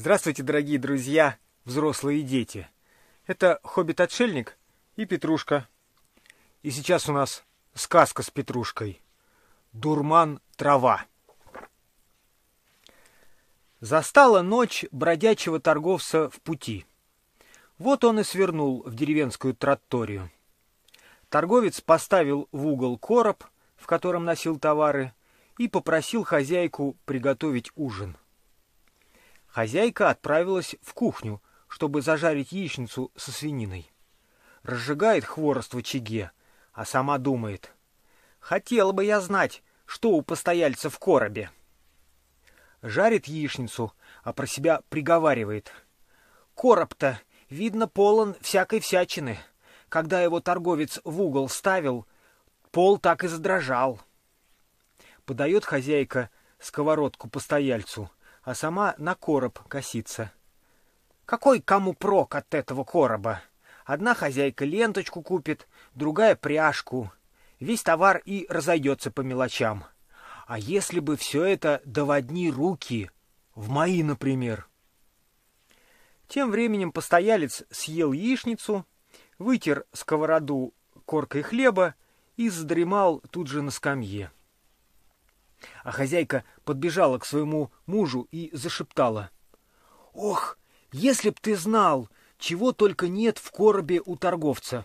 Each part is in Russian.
Здравствуйте, дорогие друзья, взрослые дети. Это Хоббит-отшельник и Петрушка. И сейчас у нас сказка с Петрушкой. Дурман трава. Застала ночь бродячего торговца в пути. Вот он и свернул в деревенскую тротторию. Торговец поставил в угол короб, в котором носил товары, и попросил хозяйку приготовить ужин – Хозяйка отправилась в кухню, чтобы зажарить яичницу со свининой. Разжигает хворост в очаге, а сама думает. Хотела бы я знать, что у постояльца в коробе. Жарит яичницу, а про себя приговаривает. Короб-то, видно, полон всякой всячины. Когда его торговец в угол ставил, пол так и задрожал. Подает хозяйка сковородку постояльцу — а сама на короб косится. Какой кому прок от этого короба? Одна хозяйка ленточку купит, другая пряжку. Весь товар и разойдется по мелочам. А если бы все это доводни руки, в мои, например. Тем временем постоялец съел яичницу, вытер сковороду коркой хлеба и задремал тут же на скамье. А хозяйка подбежала к своему мужу и зашептала. «Ох, если б ты знал, чего только нет в коробе у торговца!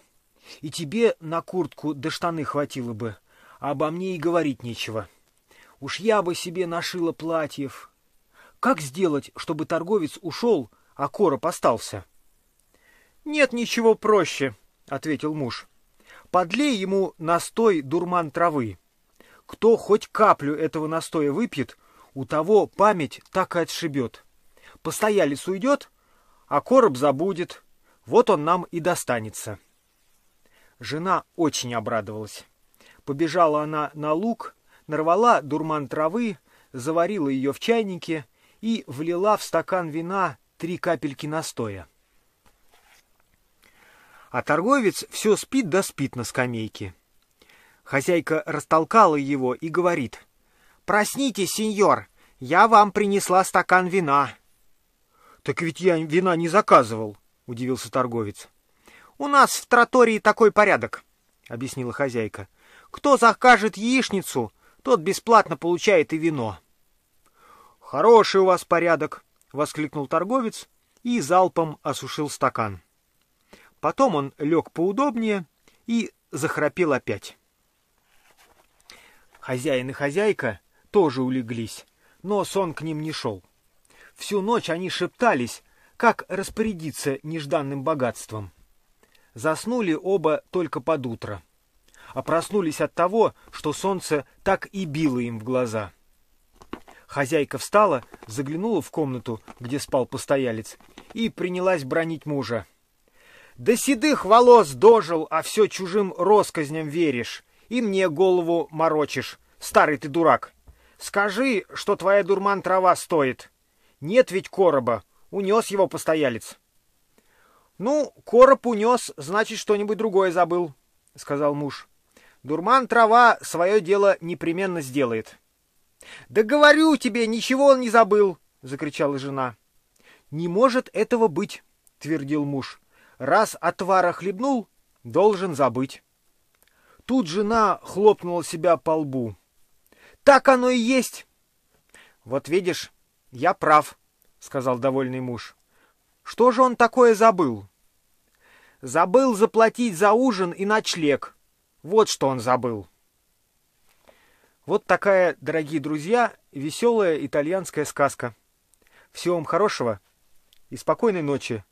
И тебе на куртку до штаны хватило бы, а обо мне и говорить нечего. Уж я бы себе нашила платьев. Как сделать, чтобы торговец ушел, а короб остался?» «Нет ничего проще», — ответил муж. «Подлей ему настой дурман травы» Кто хоть каплю этого настоя выпьет, у того память так и отшибет. Постоялец уйдет, а короб забудет. Вот он нам и достанется. Жена очень обрадовалась. Побежала она на луг, нарвала дурман травы, заварила ее в чайнике и влила в стакан вина три капельки настоя. А торговец все спит да спит на скамейке. Хозяйка растолкала его и говорит. «Проснитесь, сеньор, я вам принесла стакан вина». «Так ведь я вина не заказывал», — удивился торговец. «У нас в тротории такой порядок», — объяснила хозяйка. «Кто закажет яичницу, тот бесплатно получает и вино». «Хороший у вас порядок», — воскликнул торговец и залпом осушил стакан. Потом он лег поудобнее и захрапел опять. Хозяин и хозяйка тоже улеглись, но сон к ним не шел. Всю ночь они шептались, как распорядиться нежданным богатством. Заснули оба только под утро, а проснулись от того, что солнце так и било им в глаза. Хозяйка встала, заглянула в комнату, где спал постоялец, и принялась бронить мужа. «До седых волос дожил, а все чужим росказням веришь и мне голову морочишь. Старый ты дурак. Скажи, что твоя дурман трава стоит. Нет ведь короба. Унес его постоялец. Ну, короб унес, значит, что-нибудь другое забыл, сказал муж. Дурман трава свое дело непременно сделает. Да говорю тебе, ничего он не забыл, закричала жена. Не может этого быть, твердил муж. Раз отвара хлебнул, должен забыть. Тут жена хлопнула себя по лбу. «Так оно и есть!» «Вот видишь, я прав», — сказал довольный муж. «Что же он такое забыл?» «Забыл заплатить за ужин и ночлег. Вот что он забыл». Вот такая, дорогие друзья, веселая итальянская сказка. Всего вам хорошего и спокойной ночи,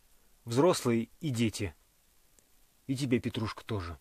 взрослые и дети. И тебе, Петрушка, тоже.